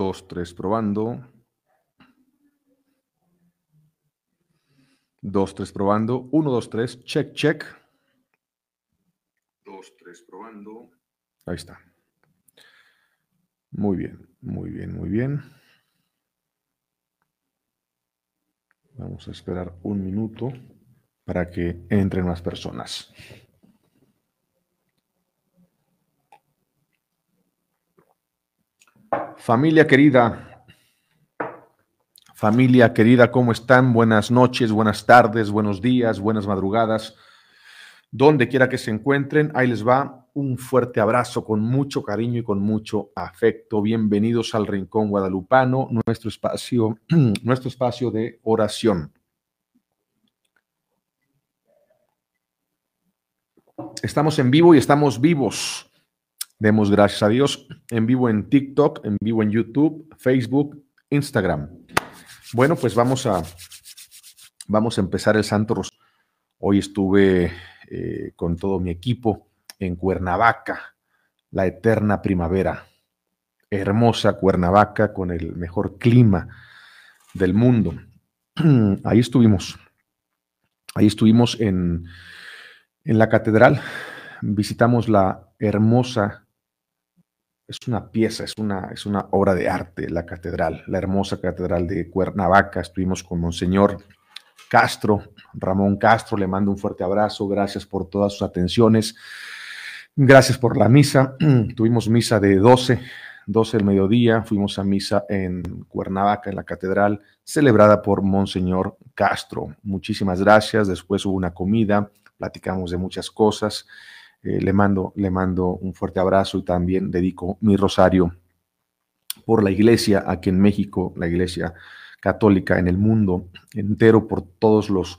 Dos, tres, probando. Dos, tres, probando. Uno, dos, tres, check, check. Dos, tres, probando. Ahí está. Muy bien, muy bien, muy bien. Vamos a esperar un minuto para que entren más personas. Familia querida, familia querida, ¿cómo están? Buenas noches, buenas tardes, buenos días, buenas madrugadas. Donde quiera que se encuentren, ahí les va un fuerte abrazo con mucho cariño y con mucho afecto. Bienvenidos al Rincón Guadalupano, nuestro espacio, nuestro espacio de oración. Estamos en vivo y estamos vivos. Demos gracias a Dios en vivo en TikTok, en vivo en YouTube, Facebook, Instagram. Bueno, pues vamos a, vamos a empezar el Santo Rosario. Hoy estuve eh, con todo mi equipo en Cuernavaca, la eterna primavera. Hermosa Cuernavaca con el mejor clima del mundo. Ahí estuvimos. Ahí estuvimos en, en la catedral. Visitamos la hermosa es una pieza, es una, es una obra de arte, la catedral, la hermosa catedral de Cuernavaca. Estuvimos con Monseñor Castro, Ramón Castro, le mando un fuerte abrazo, gracias por todas sus atenciones, gracias por la misa. Tuvimos misa de 12, 12 del mediodía, fuimos a misa en Cuernavaca, en la catedral, celebrada por Monseñor Castro. Muchísimas gracias, después hubo una comida, platicamos de muchas cosas eh, le, mando, le mando un fuerte abrazo y también dedico mi rosario por la iglesia aquí en México, la iglesia católica en el mundo entero, por todos los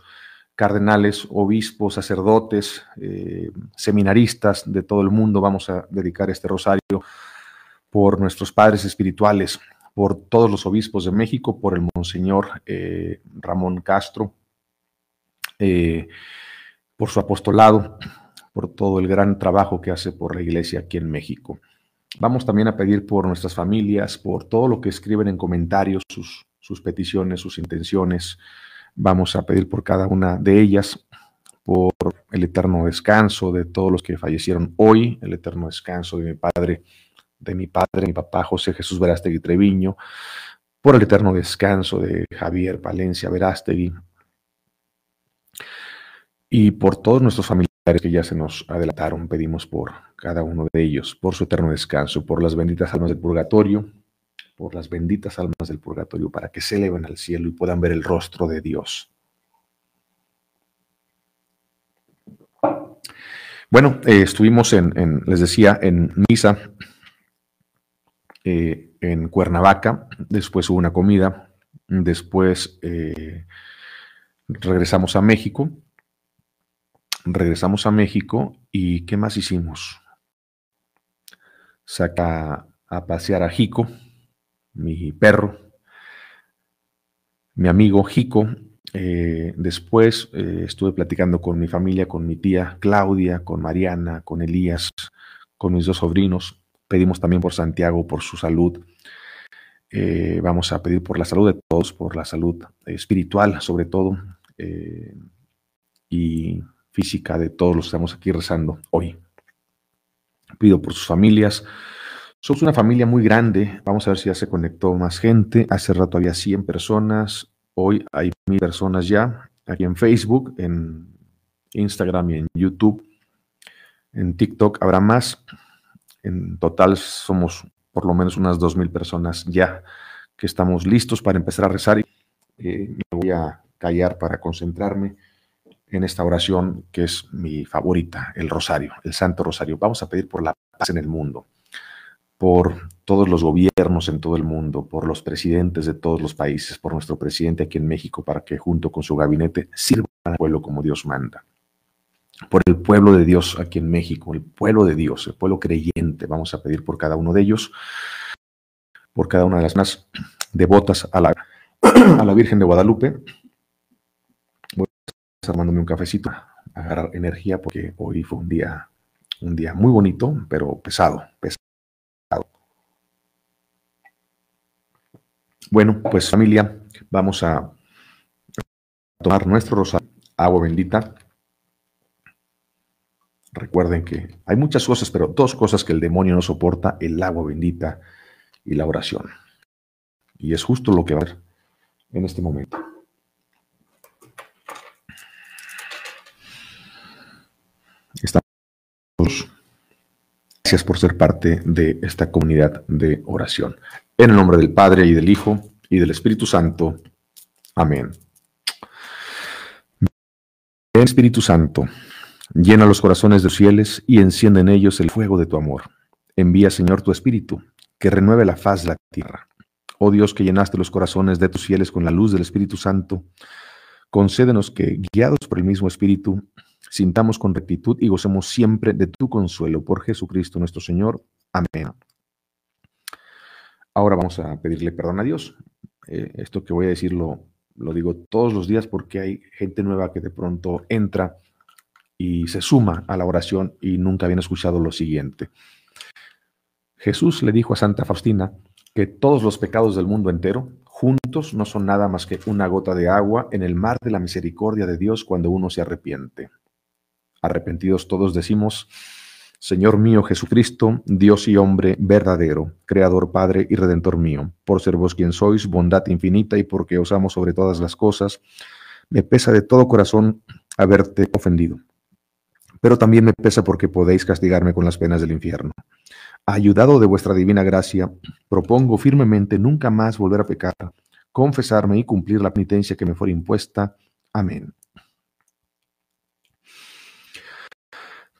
cardenales, obispos, sacerdotes, eh, seminaristas de todo el mundo. Vamos a dedicar este rosario por nuestros padres espirituales, por todos los obispos de México, por el Monseñor eh, Ramón Castro, por su apostolado, por todo el gran trabajo que hace por la iglesia aquí en México. Vamos también a pedir por nuestras familias, por todo lo que escriben en comentarios, sus, sus peticiones, sus intenciones. Vamos a pedir por cada una de ellas, por el eterno descanso de todos los que fallecieron hoy, el eterno descanso de mi padre, de mi padre, mi papá José Jesús Verástegui Treviño, por el eterno descanso de Javier Valencia Verástegui, y por todos nuestros familiares que ya se nos adelantaron, pedimos por cada uno de ellos, por su eterno descanso, por las benditas almas del purgatorio, por las benditas almas del purgatorio, para que se eleven al cielo y puedan ver el rostro de Dios. Bueno, eh, estuvimos en, les decía, en misa eh, en Cuernavaca, después hubo una comida, después eh, regresamos a México regresamos a México y ¿qué más hicimos? Saca a pasear a Jico, mi perro, mi amigo Jico. Eh, después eh, estuve platicando con mi familia, con mi tía Claudia, con Mariana, con Elías, con mis dos sobrinos. Pedimos también por Santiago, por su salud. Eh, vamos a pedir por la salud de todos, por la salud espiritual sobre todo. y física de todos los que estamos aquí rezando hoy. Pido por sus familias. Somos una familia muy grande. Vamos a ver si ya se conectó más gente. Hace rato había 100 personas. Hoy hay mil personas ya aquí en Facebook, en Instagram y en YouTube. En TikTok habrá más. En total somos por lo menos unas 2.000 personas ya que estamos listos para empezar a rezar. y eh, me voy a callar para concentrarme en esta oración que es mi favorita, el rosario, el Santo Rosario. Vamos a pedir por la paz en el mundo, por todos los gobiernos en todo el mundo, por los presidentes de todos los países, por nuestro presidente aquí en México, para que junto con su gabinete sirva al pueblo como Dios manda. Por el pueblo de Dios aquí en México, el pueblo de Dios, el pueblo creyente, vamos a pedir por cada uno de ellos, por cada una de las más devotas a la, a la Virgen de Guadalupe, armándome un cafecito, agarrar energía porque hoy fue un día, un día muy bonito, pero pesado, pesado. Bueno, pues familia, vamos a tomar nuestro agua bendita. Recuerden que hay muchas cosas, pero dos cosas que el demonio no soporta, el agua bendita y la oración. Y es justo lo que va a haber en este momento. Gracias por ser parte de esta comunidad de oración. En el nombre del Padre y del Hijo y del Espíritu Santo. Amén. Espíritu Santo, llena los corazones de los fieles y enciende en ellos el fuego de tu amor. Envía, Señor, tu Espíritu, que renueve la faz de la tierra. Oh Dios, que llenaste los corazones de tus fieles con la luz del Espíritu Santo, concédenos que, guiados por el mismo Espíritu, sintamos con rectitud y gocemos siempre de tu consuelo. Por Jesucristo nuestro Señor. Amén. Ahora vamos a pedirle perdón a Dios. Eh, esto que voy a decirlo lo digo todos los días porque hay gente nueva que de pronto entra y se suma a la oración y nunca habían escuchado lo siguiente. Jesús le dijo a Santa Faustina que todos los pecados del mundo entero juntos no son nada más que una gota de agua en el mar de la misericordia de Dios cuando uno se arrepiente. Arrepentidos todos decimos, Señor mío Jesucristo, Dios y hombre verdadero, Creador, Padre y Redentor mío, por ser vos quien sois, bondad infinita y porque os amo sobre todas las cosas, me pesa de todo corazón haberte ofendido. Pero también me pesa porque podéis castigarme con las penas del infierno. Ayudado de vuestra divina gracia, propongo firmemente nunca más volver a pecar, confesarme y cumplir la penitencia que me fuera impuesta. Amén.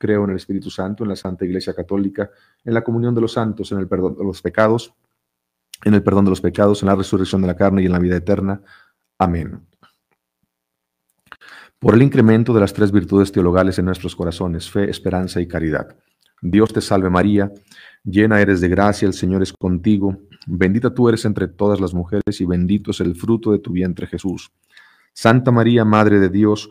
Creo en el Espíritu Santo, en la Santa Iglesia Católica, en la comunión de los santos, en el perdón de los pecados, en el perdón de los pecados, en la resurrección de la carne y en la vida eterna. Amén. Por el incremento de las tres virtudes teologales en nuestros corazones, fe, esperanza y caridad. Dios te salve María, llena eres de gracia, el Señor es contigo, bendita tú eres entre todas las mujeres y bendito es el fruto de tu vientre Jesús. Santa María, Madre de Dios,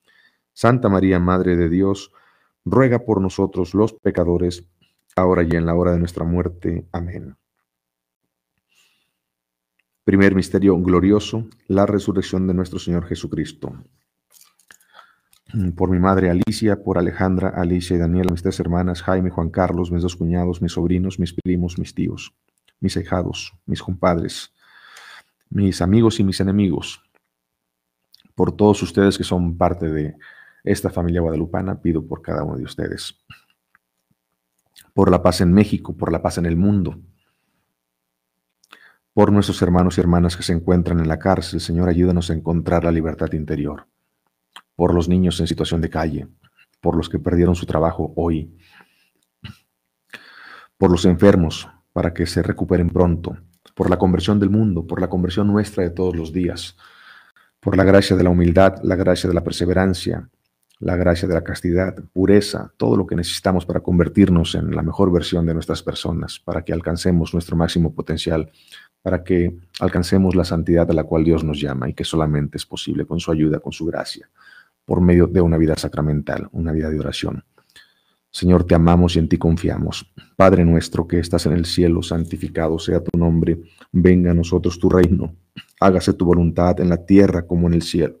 Santa María, Madre de Dios, ruega por nosotros los pecadores, ahora y en la hora de nuestra muerte. Amén. Primer misterio glorioso, la resurrección de nuestro Señor Jesucristo. Por mi madre Alicia, por Alejandra, Alicia y Daniela, mis tres hermanas, Jaime, Juan Carlos, mis dos cuñados, mis sobrinos, mis primos, mis tíos, mis ahijados, mis compadres, mis amigos y mis enemigos. Por todos ustedes que son parte de, esta familia guadalupana, pido por cada uno de ustedes. Por la paz en México, por la paz en el mundo. Por nuestros hermanos y hermanas que se encuentran en la cárcel, Señor, ayúdanos a encontrar la libertad interior. Por los niños en situación de calle, por los que perdieron su trabajo hoy. Por los enfermos, para que se recuperen pronto. Por la conversión del mundo, por la conversión nuestra de todos los días. Por la gracia de la humildad, la gracia de la perseverancia, la gracia de la castidad, pureza, todo lo que necesitamos para convertirnos en la mejor versión de nuestras personas, para que alcancemos nuestro máximo potencial, para que alcancemos la santidad a la cual Dios nos llama y que solamente es posible con su ayuda, con su gracia, por medio de una vida sacramental, una vida de oración. Señor, te amamos y en ti confiamos. Padre nuestro que estás en el cielo, santificado sea tu nombre, venga a nosotros tu reino, hágase tu voluntad en la tierra como en el cielo.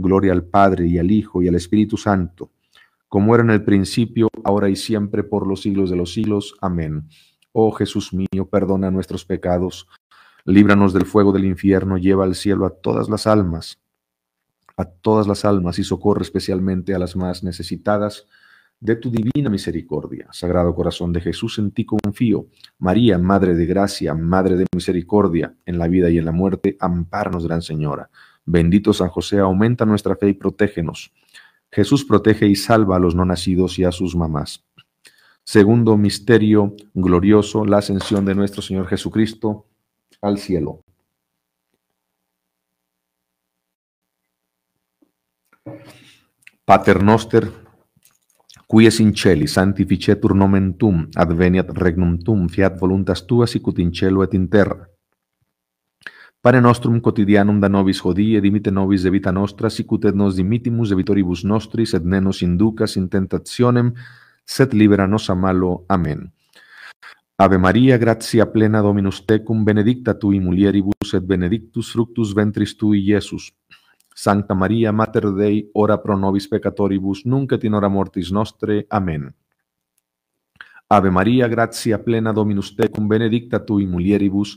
Gloria al Padre y al Hijo y al Espíritu Santo, como era en el principio, ahora y siempre, por los siglos de los siglos. Amén. Oh Jesús mío, perdona nuestros pecados, líbranos del fuego del infierno, lleva al cielo a todas las almas, a todas las almas y socorre especialmente a las más necesitadas de tu divina misericordia. Sagrado corazón de Jesús, en ti confío. María, Madre de Gracia, Madre de Misericordia, en la vida y en la muerte, amparnos, Gran Señora. Bendito San José, aumenta nuestra fe y protégenos. Jesús protege y salva a los no nacidos y a sus mamás. Segundo misterio glorioso, la ascensión de nuestro Señor Jesucristo al cielo. Paternoster, cuies in celi, santificetur nomen tum, adveniat regnum tum, fiat voluntas tuas sicut in et in Pare nostrum quotidianum da nobis hodie, dimite nobis de nostra, sicut nos dimitimus de vitoribus nostris, et nenos inducas in tentationem, sed libera nos a malo. Amén. Ave Maria, gratia plena Dominus tecum, benedicta tui mulieribus, et benedictus fructus ventris tui, Iesus. Santa Maria, Mater Dei, ora pro nobis peccatoribus, nunc et in hora mortis nostre. Amen. Ave Maria, gratia plena Dominus tecum, benedicta tui mulieribus,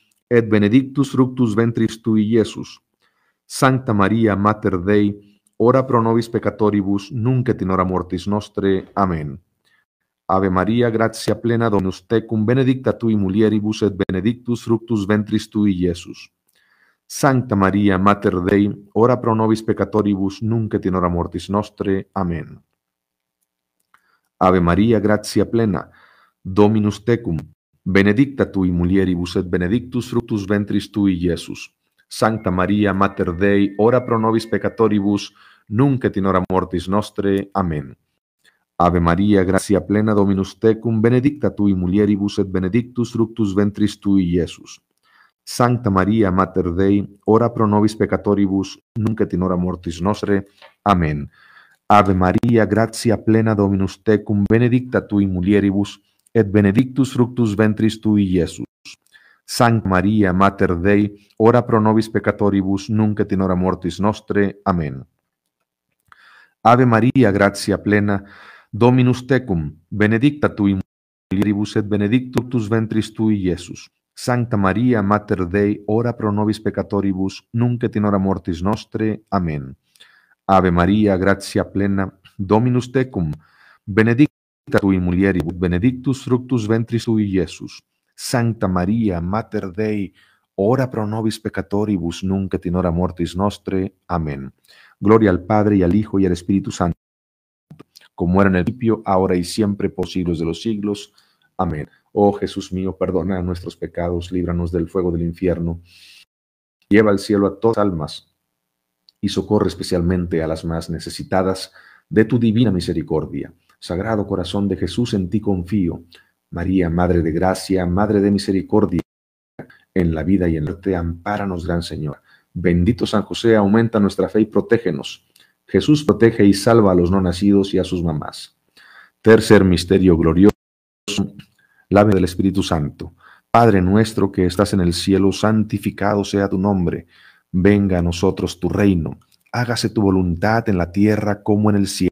et benedictus fructus ventris tui, Jesus. Santa Maria, Mater Dei, ora pro nobis peccatoribus, nunc et hora mortis nostre. Amen. Ave María, gratia plena Dominus tecum, benedicta tui mulieribus et benedictus fructus ventris tui, Jesus. Santa Maria, Mater Dei, ora pro nobis peccatoribus, nunc et hora mortis nostre. Amen. Ave María, gratia plena, Dominus tecum, Benedicta tui mulieribus et benedictus fructus ventris tui, Jesus. Sancta Maria, Mater Dei, ora pro nobis peccatoribus, nunc et in hora mortis nostre. Amen. Ave Maria, gracia plena Dominus tecum, benedicta tui mulieribus et benedictus fructus ventris tui, Jesus. Sancta Maria, Mater Dei, ora pro nobis peccatoribus, nunc et in hora mortis nostre. Amen. Ave Maria, gracia plena Dominus tecum, benedicta tui mulieribus et benedictus fructus ventris tui, Jesus. Sancta Maria, Mater Dei, ora pro nobis peccatoribus, nunc et hora mortis nostre. Amen. Ave Maria, gratia plena, Dominus tecum, benedicta tui mulieribus et benedictus tus ventris tui, Iesus. Sancta Maria, Mater Dei, ora pro nobis peccatoribus, nunc et hora mortis nostre. Amen. Ave Maria, gratia plena, Dominus tecum, benedicta benedictus fructus ventris tui, Jesus, Santa María, Mater Dei, ora pro nobis peccatoribus, nunc et hora mortis nostre. Amén. Gloria al Padre, y al Hijo, y al Espíritu Santo, como era en el principio, ahora y siempre, por siglos de los siglos. Amén. Oh Jesús mío, perdona nuestros pecados, líbranos del fuego del infierno. Lleva al cielo a todas las almas y socorre especialmente a las más necesitadas de tu divina misericordia. Sagrado Corazón de Jesús, en ti confío. María, Madre de Gracia, Madre de Misericordia, en la vida y en la muerte, ampáranos, Gran Señor. Bendito San José, aumenta nuestra fe y protégenos. Jesús protege y salva a los no nacidos y a sus mamás. Tercer misterio glorioso, la del Espíritu Santo. Padre nuestro que estás en el cielo, santificado sea tu nombre. Venga a nosotros tu reino. Hágase tu voluntad en la tierra como en el cielo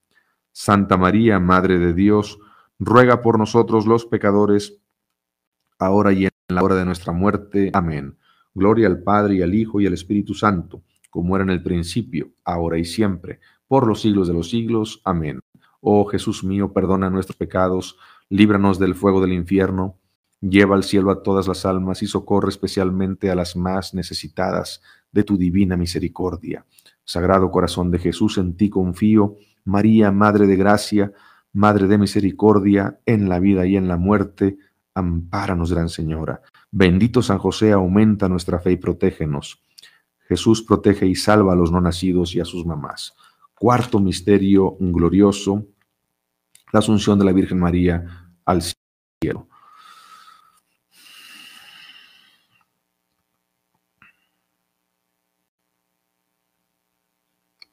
Santa María, Madre de Dios, ruega por nosotros los pecadores, ahora y en la hora de nuestra muerte. Amén. Gloria al Padre y al Hijo y al Espíritu Santo, como era en el principio, ahora y siempre, por los siglos de los siglos. Amén. Oh Jesús mío, perdona nuestros pecados, líbranos del fuego del infierno, lleva al cielo a todas las almas y socorre especialmente a las más necesitadas de tu divina misericordia. Sagrado corazón de Jesús, en ti confío María, Madre de Gracia, Madre de Misericordia, en la vida y en la muerte, ampáranos, Gran Señora. Bendito San José, aumenta nuestra fe y protégenos. Jesús protege y salva a los no nacidos y a sus mamás. Cuarto misterio glorioso, la asunción de la Virgen María al cielo.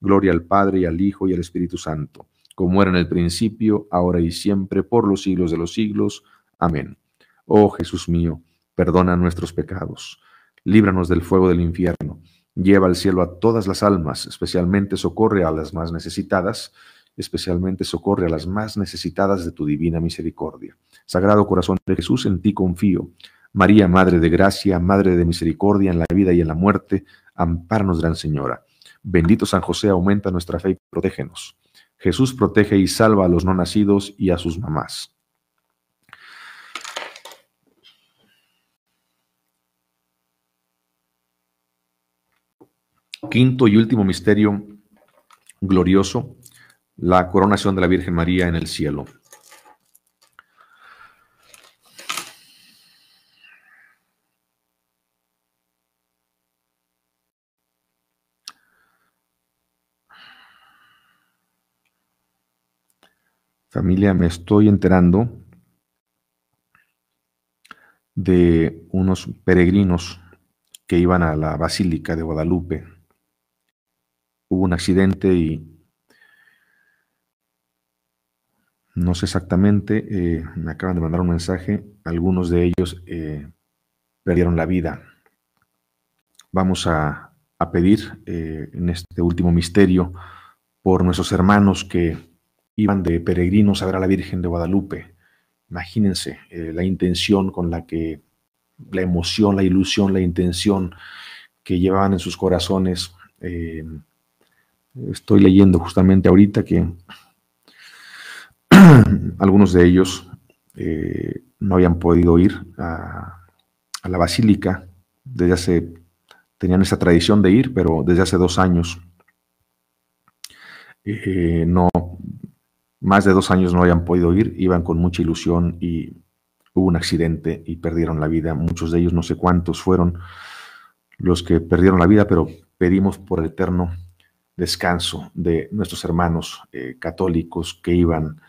Gloria al Padre y al Hijo y al Espíritu Santo, como era en el principio, ahora y siempre, por los siglos de los siglos. Amén. Oh Jesús mío, perdona nuestros pecados, líbranos del fuego del infierno, lleva al cielo a todas las almas, especialmente socorre a las más necesitadas, especialmente socorre a las más necesitadas de tu divina misericordia. Sagrado corazón de Jesús, en ti confío. María, Madre de Gracia, Madre de Misericordia en la vida y en la muerte, amparnos, Gran Señora Bendito San José, aumenta nuestra fe y protégenos. Jesús protege y salva a los no nacidos y a sus mamás. Quinto y último misterio glorioso, la coronación de la Virgen María en el cielo. Familia, me estoy enterando de unos peregrinos que iban a la Basílica de Guadalupe. Hubo un accidente y no sé exactamente, eh, me acaban de mandar un mensaje, algunos de ellos eh, perdieron la vida. Vamos a, pedir eh, en este último misterio por nuestros hermanos que iban de peregrinos a ver a la Virgen de Guadalupe. Imagínense eh, la intención con la que, la emoción, la ilusión, la intención que llevaban en sus corazones. Eh, estoy leyendo justamente ahorita que algunos de ellos eh, no habían podido ir a, la basílica desde hace, tenían esa tradición de ir, pero desde hace dos años no más de dos años no hayan podido ir, iban con mucha ilusión y hubo un accidente y perdieron la vida. Muchos de ellos, no sé cuántos fueron los que perdieron la vida, pero pedimos por el eterno descanso de nuestros hermanos eh, católicos que iban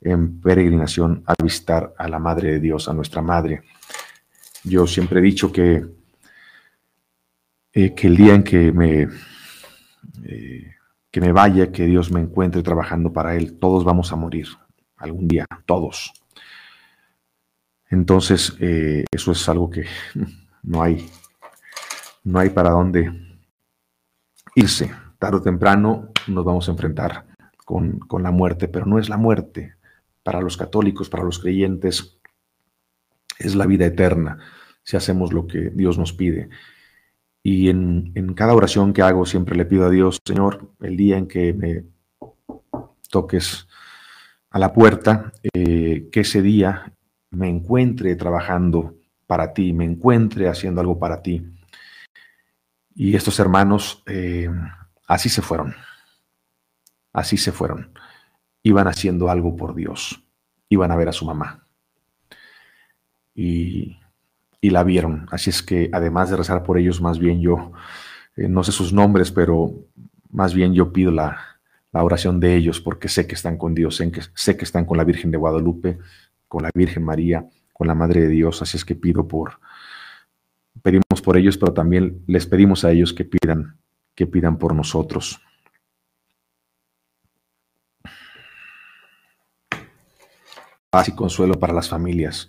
en peregrinación a visitar a la Madre de Dios, a nuestra Madre. Yo siempre he dicho que, eh, que el día en que me... Eh, que me vaya, que Dios me encuentre trabajando para Él. Todos vamos a morir algún día, todos. Entonces, eh, eso es algo que no hay, no hay para dónde irse. Tarde o temprano nos vamos a enfrentar con, con la muerte, pero no es la muerte. Para los católicos, para los creyentes, es la vida eterna si hacemos lo que Dios nos pide. Y en, cada oración que hago siempre le pido a Dios, Señor, el día en que me toques a la puerta, eh, que ese día me encuentre trabajando para ti, me encuentre haciendo algo para ti. Y estos hermanos eh, así se fueron, así se fueron. Iban haciendo algo por Dios, iban a ver a su mamá. Y y la vieron. Así es que además de rezar por ellos, más bien yo, eh, no sé sus nombres, pero más bien yo pido la, oración de ellos porque sé que están con Dios, sé que, sé que están con la Virgen de Guadalupe, con la Virgen María, con la Madre de Dios. Así es que pido por, pedimos por ellos, pero también les pedimos a ellos que pidan, que pidan por nosotros. Paz y consuelo para las familias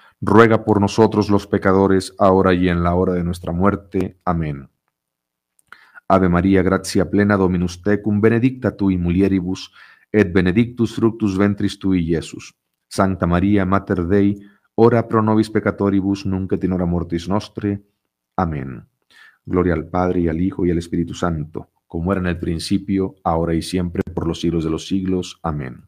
ruega por nosotros los pecadores, ahora y en la hora de nuestra muerte. Amén. Ave María, gracia plena Dominus tecum, benedicta tui mulieribus, et benedictus fructus ventris tui, Jesus. Santa María, Mater Dei, ora pro nobis peccatoribus, nunc et in hora mortis nostre. Amén. Gloria al Padre, y al Hijo, y al Espíritu Santo, como era en el principio, ahora y siempre, por los siglos de los siglos. Amén.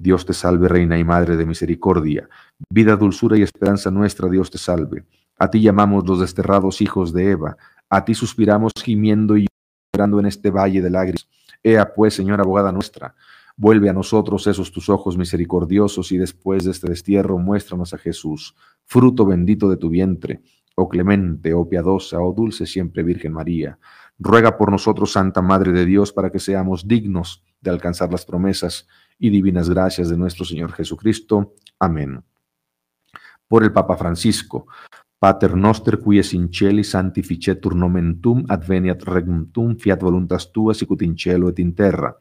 Dios te salve, Reina y Madre de Misericordia, vida, dulzura y esperanza nuestra, Dios te salve. A ti llamamos los desterrados hijos de Eva, a ti suspiramos gimiendo y llorando en este valle de lágrimas. Ea pues, Señora abogada nuestra, vuelve a nosotros esos tus ojos misericordiosos y después de este destierro muéstranos a Jesús, fruto bendito de tu vientre. Oh clemente, oh piadosa, oh dulce siempre Virgen María, ruega por nosotros, Santa Madre de Dios, para que seamos dignos de alcanzar las promesas y divinas gracias de nuestro Señor Jesucristo. Amén. Por el Papa Francisco. Pater noster qui es in celi santificetur nomen adveniat regnum fiat voluntas tua sicut in cielo et in terra.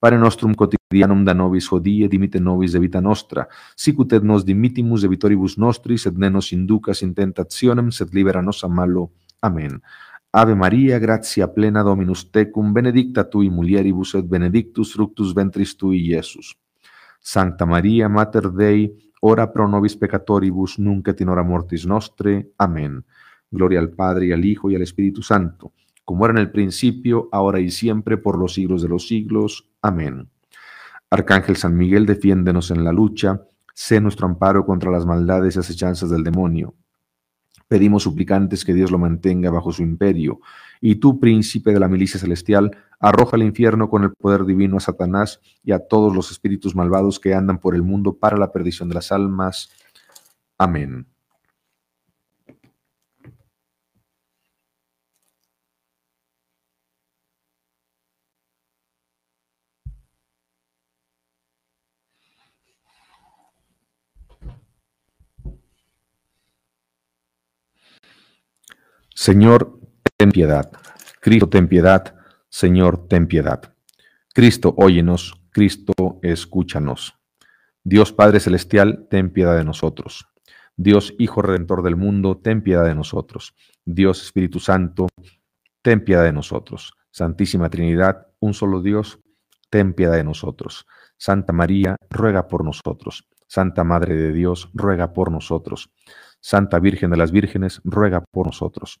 Pare nostrum quotidianum da nobis hodie dimite nobis de vita nostra, sicutet et nos dimitimus de vitoribus nostris et nenos nos inducas in tentationem sed libera nos a malo. Amén. Ave María, gratia plena Dominus tecum, benedicta tui mulieribus et benedictus fructus ventris tui, Iesus. Santa María, Mater Dei, ora pro nobis peccatoribus, nunc et in hora mortis nostre. Amén. Gloria al Padre, y al Hijo, y al Espíritu Santo, como era en el principio, ahora y siempre, por los siglos de los siglos. Amén. Arcángel San Miguel, defiéndenos en la lucha, sé nuestro amparo contra las maldades y asechanzas del demonio. Pedimos suplicantes que Dios lo mantenga bajo su imperio. Y tú, príncipe de la milicia celestial, arroja al infierno con el poder divino a Satanás y a todos los espíritus malvados que andan por el mundo para la perdición de las almas. Amén. Señor, ten piedad. Cristo, ten piedad. Señor, ten piedad. Cristo, óyenos. Cristo, escúchanos. Dios Padre Celestial, ten piedad de nosotros. Dios Hijo Redentor del mundo, ten piedad de nosotros. Dios Espíritu Santo, ten piedad de nosotros. Santísima Trinidad, un solo Dios, ten piedad de nosotros. Santa María, ruega por nosotros. Santa Madre de Dios, ruega por nosotros. Santa Virgen de las Vírgenes, ruega por nosotros.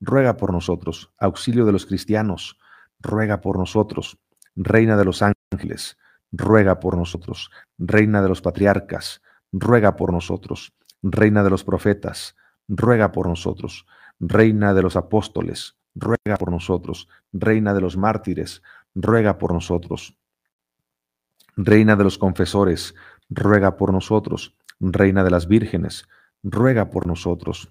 ruega por nosotros. Auxilio de los cristianos, ruega por nosotros. Reina de los ángeles, ruega por nosotros. Reina de los patriarcas, ruega por nosotros. Reina de los profetas, ruega por nosotros. Reina de los apóstoles, ruega por nosotros. Reina de los mártires, ruega por nosotros. Reina de los confesores, ruega por nosotros. Reina de las vírgenes, ruega por nosotros.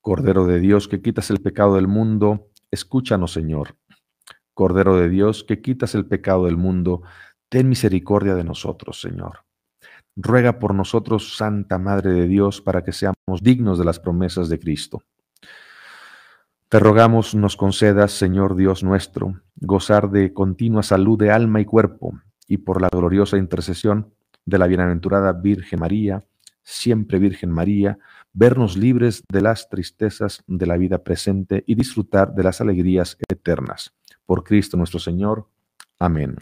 Cordero de Dios, que quitas el pecado del mundo, escúchanos, Señor. Cordero de Dios, que quitas el pecado del mundo, ten misericordia de nosotros, Señor. Ruega por nosotros, Santa Madre de Dios, para que seamos dignos de las promesas de Cristo. Te rogamos nos concedas, Señor Dios nuestro, gozar de continua salud de alma y cuerpo, y por la gloriosa intercesión de la bienaventurada Virgen María, siempre Virgen María, vernos libres de las tristezas de la vida presente y disfrutar de las alegrías eternas. Por Cristo nuestro Señor. Amén.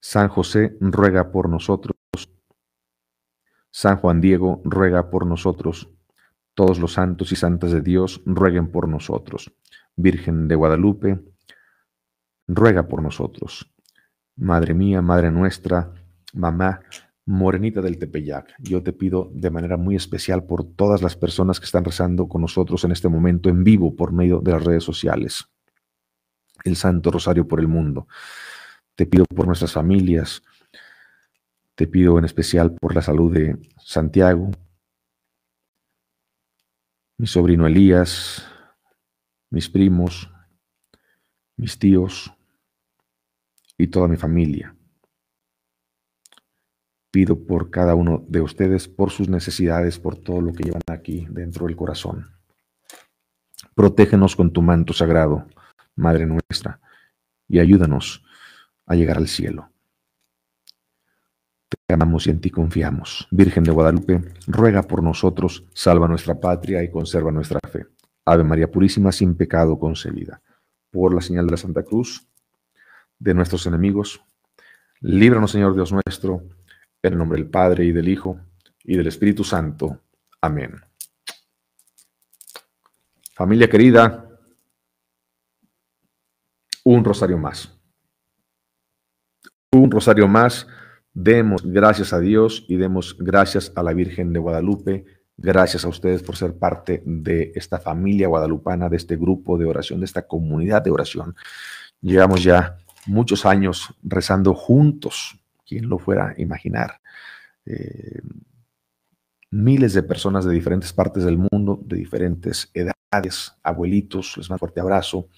San José ruega por nosotros. San Juan Diego ruega por nosotros. Todos los santos y santas de Dios rueguen por nosotros. Virgen de Guadalupe, ruega por nosotros. Madre mía, Madre nuestra, mamá, Morenita del Tepeyac, yo te pido de manera muy especial por todas las personas que están rezando con nosotros en este momento en vivo por medio de las redes sociales. El Santo Rosario por el mundo. Te pido por nuestras familias. Te pido en especial por la salud de Santiago, mi sobrino Elías, mis primos, mis tíos, y toda mi familia. Pido por cada uno de ustedes, por sus necesidades, por todo lo que llevan aquí dentro del corazón. Protégenos con tu manto sagrado, Madre nuestra, y ayúdanos a llegar al cielo. Te amamos y en ti confiamos. Virgen de Guadalupe, ruega por nosotros, salva nuestra patria y conserva nuestra fe. Ave María Purísima, sin pecado concebida. Por la señal de la Santa Cruz, de nuestros enemigos. Líbranos, Señor Dios nuestro, en el nombre del Padre y del Hijo y del Espíritu Santo. Amén. Familia querida, un rosario más. Un rosario más. Demos gracias a Dios y demos gracias a la Virgen de Guadalupe. Gracias a ustedes por ser parte de esta familia guadalupana, de este grupo de oración, de esta comunidad de oración. Llegamos ya muchos años rezando juntos, quien lo fuera a imaginar. Eh, miles de personas de diferentes partes del mundo, de diferentes edades, abuelitos, les mando un fuerte abrazo,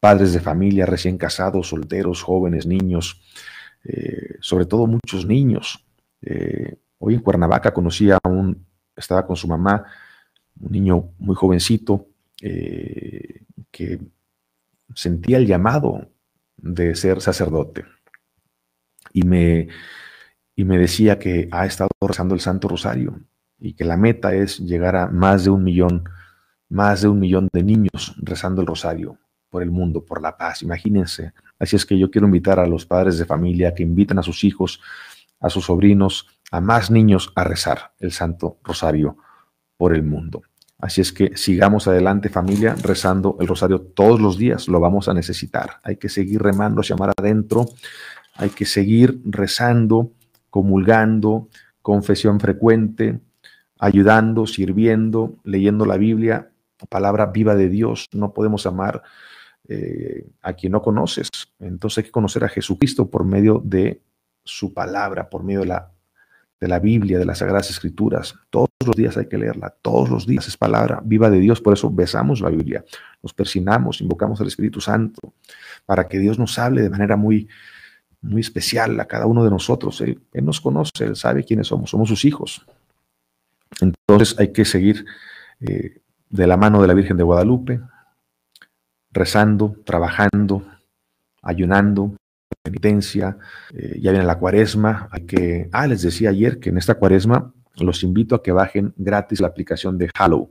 padres de familia, recién casados, solteros, jóvenes, niños, eh, sobre todo muchos niños. Eh, hoy en Cuernavaca conocí a un, estaba con su mamá, un niño muy jovencito, que sentía el llamado de ser sacerdote. Y me, y me decía que ha estado rezando el Santo Rosario y que la meta es llegar a más de un millón, más de un millón de niños rezando el Rosario por el mundo, por la paz. Imagínense. Así es que yo quiero invitar a los padres de familia que inviten a sus hijos, a sus sobrinos, a más niños a rezar el Santo Rosario por el mundo. Así es que sigamos adelante familia, rezando el rosario todos los días, lo vamos a necesitar. Hay que seguir remando llamar adentro, hay que seguir rezando, comulgando, confesión frecuente, ayudando, sirviendo, leyendo la Biblia, palabra viva de Dios. No podemos amar eh, a quien no conoces. Entonces hay que conocer a Jesucristo por medio de su palabra, por medio de la, de la Biblia, de las Sagradas Escrituras los días hay que leerla, todos los días es palabra viva de Dios, por eso besamos la Biblia, nos persinamos, invocamos al Espíritu Santo, para que Dios nos hable de manera muy, muy especial a cada uno de nosotros. Él, nos conoce, Él sabe quiénes somos, somos sus hijos. Entonces hay que seguir eh, de la mano de la Virgen de Guadalupe, rezando, trabajando, ayunando, penitencia, eh, ya viene la cuaresma, hay que, ah, les decía ayer que en esta cuaresma los invito a que bajen gratis la aplicación de Halo.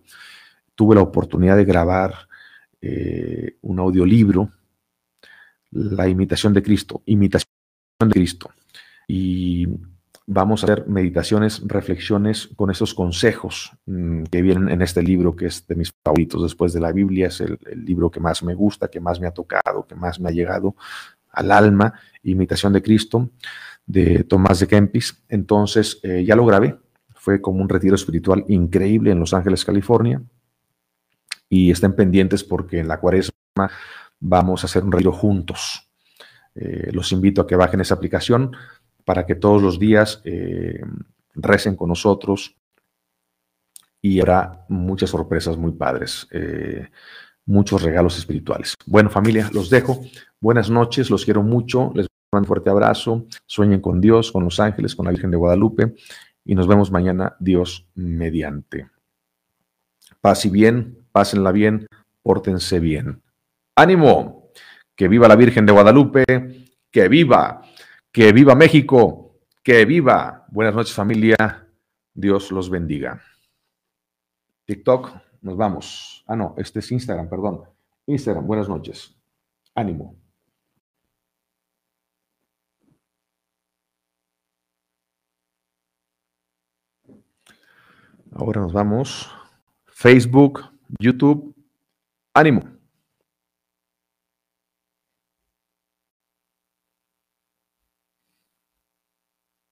Tuve la oportunidad de grabar eh, un audiolibro, La imitación de Cristo, imitación de Cristo. Y vamos a hacer meditaciones, reflexiones con esos consejos mm, que vienen en este libro, que es de mis favoritos después de la Biblia, es el, libro que más me gusta, que más me ha tocado, que más me ha llegado al alma, imitación de Cristo, de Tomás de Kempis. Entonces, eh, ya lo grabé, fue como un retiro espiritual increíble en Los Ángeles, California. Y estén pendientes porque en la cuaresma vamos a hacer un retiro juntos. Eh, los invito a que bajen esa aplicación para que todos los días eh, recen con nosotros y habrá muchas sorpresas muy padres, eh, muchos regalos espirituales. Bueno, familia, los dejo. Buenas noches, los quiero mucho. Les mando un fuerte abrazo. Sueñen con Dios, con los ángeles, con la Virgen de Guadalupe y nos vemos mañana, Dios mediante. Paz bien, pásenla bien, pórtense bien. ¡Ánimo! Que viva la Virgen de Guadalupe, que viva, que viva México, que viva. Buenas noches familia, Dios los bendiga. TikTok, nos vamos. Ah, no, este es Instagram, perdón. Instagram, buenas noches. Ánimo. Ahora nos vamos. Facebook, YouTube. Ánimo.